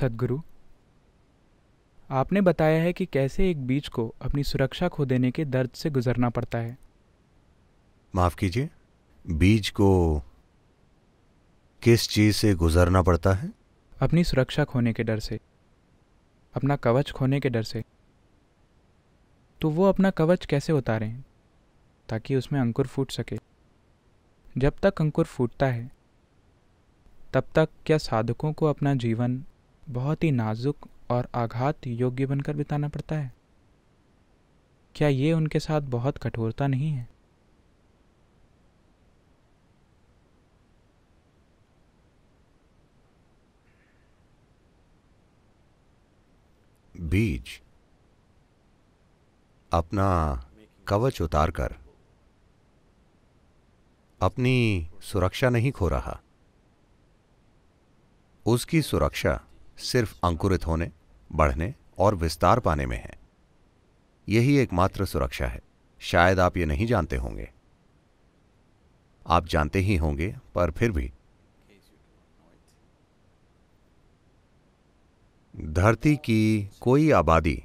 सदगुरु आपने बताया है कि कैसे एक बीज को अपनी सुरक्षा खो देने के दर्द से गुजरना पड़ता है माफ कीजिए बीज को किस चीज से गुजरना पड़ता है अपनी सुरक्षा खोने के डर से अपना कवच खोने के डर से तो वो अपना कवच कैसे उतारें ताकि उसमें अंकुर फूट सके जब तक अंकुर फूटता है तब तक क्या साधकों को अपना जीवन बहुत ही नाजुक और आघात योग्य बनकर बिताना पड़ता है क्या ये उनके साथ बहुत कठोरता नहीं है बीज अपना कवच उतारकर अपनी सुरक्षा नहीं खो रहा उसकी सुरक्षा सिर्फ अंकुरित होने बढ़ने और विस्तार पाने में है यही एकमात्र सुरक्षा है शायद आप ये नहीं जानते होंगे आप जानते ही होंगे पर फिर भी धरती की कोई आबादी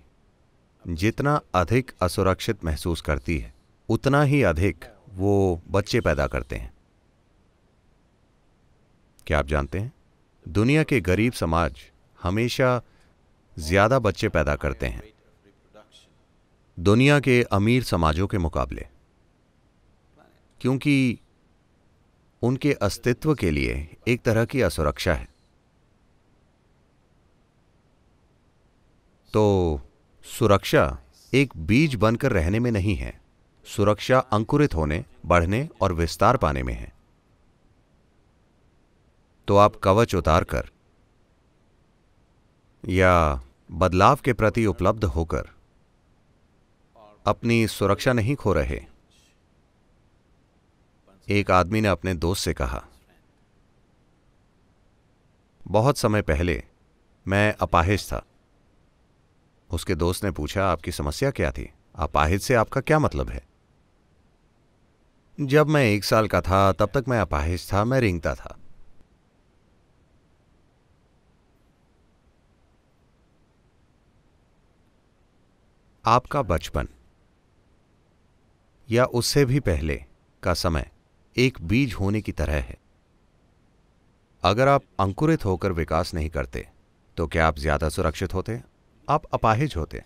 जितना अधिक असुरक्षित महसूस करती है उतना ही अधिक वो बच्चे पैदा करते हैं क्या आप जानते हैं दुनिया के गरीब समाज हमेशा ज़्यादा बच्चे पैदा करते हैं दुनिया के अमीर समाजों के मुकाबले क्योंकि उनके अस्तित्व के लिए एक तरह की असुरक्षा है तो सुरक्षा एक बीज बनकर रहने में नहीं है सुरक्षा अंकुरित होने बढ़ने और विस्तार पाने में है तो आप कवच उतारकर या बदलाव के प्रति उपलब्ध होकर अपनी सुरक्षा नहीं खो रहे एक आदमी ने अपने दोस्त से कहा बहुत समय पहले मैं अपाहिज था उसके दोस्त ने पूछा आपकी समस्या क्या थी अपाहिज से आपका क्या मतलब है जब मैं एक साल का था तब तक मैं अपाहिज था मैं रिंगता था आपका बचपन या उससे भी पहले का समय एक बीज होने की तरह है अगर आप अंकुरित होकर विकास नहीं करते तो क्या आप ज्यादा सुरक्षित होते आप अपाहिज होते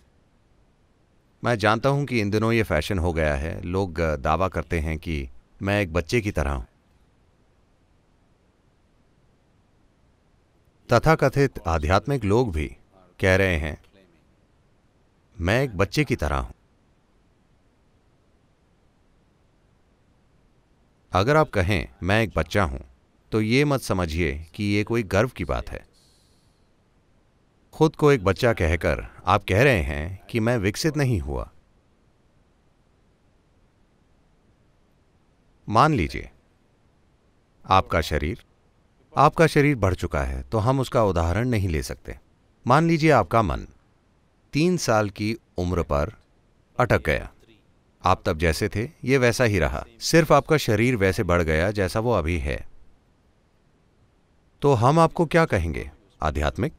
मैं जानता हूं कि इन दिनों ये फैशन हो गया है लोग दावा करते हैं कि मैं एक बच्चे की तरह हूं तथाकथित आध्यात्मिक लोग भी कह रहे हैं मैं एक बच्चे की तरह हूं अगर आप कहें मैं एक बच्चा हूं तो ये मत समझिए कि यह कोई गर्व की बात है खुद को एक बच्चा कहकर आप कह रहे हैं कि मैं विकसित नहीं हुआ मान लीजिए आपका शरीर आपका शरीर बढ़ चुका है तो हम उसका उदाहरण नहीं ले सकते मान लीजिए आपका मन तीन साल की उम्र पर अटक गया आप तब जैसे थे ये वैसा ही रहा सिर्फ आपका शरीर वैसे बढ़ गया जैसा वो अभी है तो हम आपको क्या कहेंगे आध्यात्मिक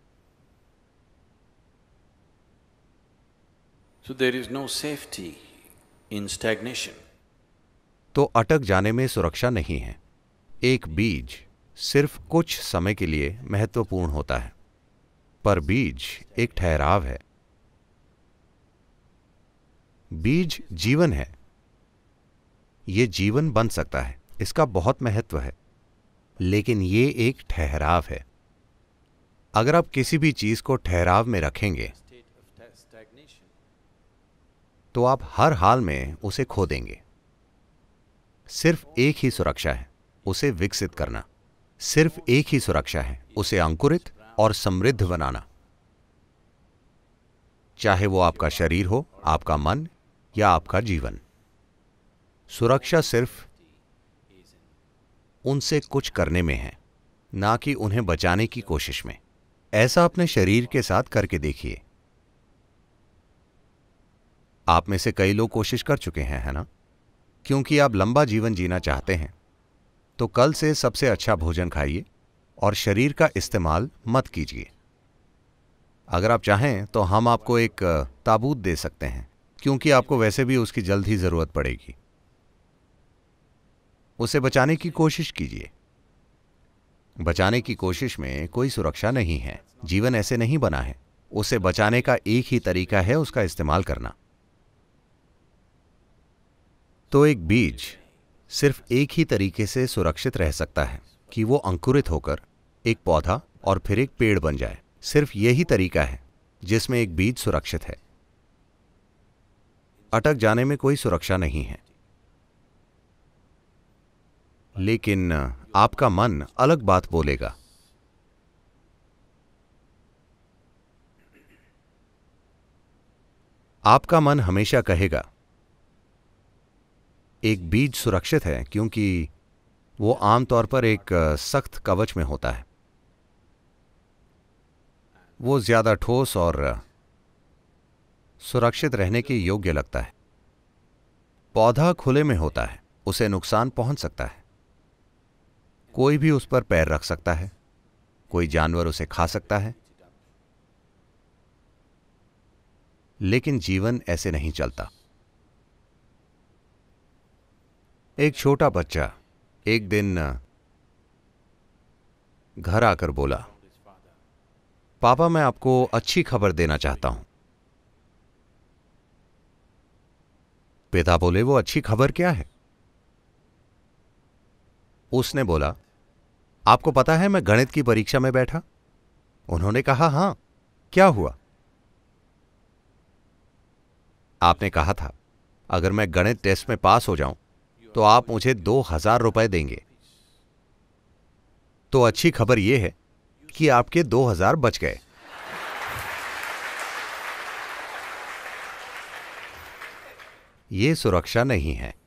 so there is no safety in stagnation. तो अटक जाने में सुरक्षा नहीं है एक बीज सिर्फ कुछ समय के लिए महत्वपूर्ण होता है पर बीज एक ठहराव है बीज जीवन है ये जीवन बन सकता है इसका बहुत महत्व है लेकिन ये एक ठहराव है अगर आप किसी भी चीज को ठहराव में रखेंगे तो आप हर हाल में उसे खो देंगे सिर्फ एक ही सुरक्षा है उसे विकसित करना सिर्फ एक ही सुरक्षा है उसे अंकुरित और समृद्ध बनाना चाहे वो आपका शरीर हो आपका मन या आपका जीवन सुरक्षा सिर्फ उनसे कुछ करने में है ना कि उन्हें बचाने की कोशिश में ऐसा अपने शरीर के साथ करके देखिए आप में से कई लोग कोशिश कर चुके हैं है ना क्योंकि आप लंबा जीवन जीना चाहते हैं तो कल से सबसे अच्छा भोजन खाइए और शरीर का इस्तेमाल मत कीजिए अगर आप चाहें तो हम आपको एक ताबूत दे सकते हैं क्योंकि आपको वैसे भी उसकी जल्द ही ज़रूरत पड़ेगी उसे बचाने की कोशिश कीजिए बचाने की कोशिश में कोई सुरक्षा नहीं है जीवन ऐसे नहीं बना है उसे बचाने का एक ही तरीका है उसका इस्तेमाल करना तो एक बीज सिर्फ एक ही तरीके से सुरक्षित रह सकता है कि वो अंकुरित होकर एक पौधा और फिर एक पेड़ बन जाए सिर्फ यही तरीका है जिसमें एक बीज सुरक्षित है अटक जाने में कोई सुरक्षा नहीं है लेकिन आपका मन अलग बात बोलेगा आपका मन हमेशा कहेगा एक बीज सुरक्षित है क्योंकि वो आमतौर पर एक सख्त कवच में होता है वो ज़्यादा ठोस और सुरक्षित रहने के योग्य लगता है पौधा खुले में होता है उसे नुकसान पहुंच सकता है कोई भी उस पर पैर रख सकता है कोई जानवर उसे खा सकता है लेकिन जीवन ऐसे नहीं चलता एक छोटा बच्चा एक दिन घर आकर बोला पापा मैं आपको अच्छी खबर देना चाहता हूं पिता बोले वो अच्छी खबर क्या है उसने बोला आपको पता है मैं गणित की परीक्षा में बैठा उन्होंने कहा हां क्या हुआ आपने कहा था अगर मैं गणित टेस्ट में पास हो जाऊं तो आप मुझे दो हजार रुपए देंगे तो अच्छी खबर यह है कि आपके दो हजार बच गए ये सुरक्षा नहीं है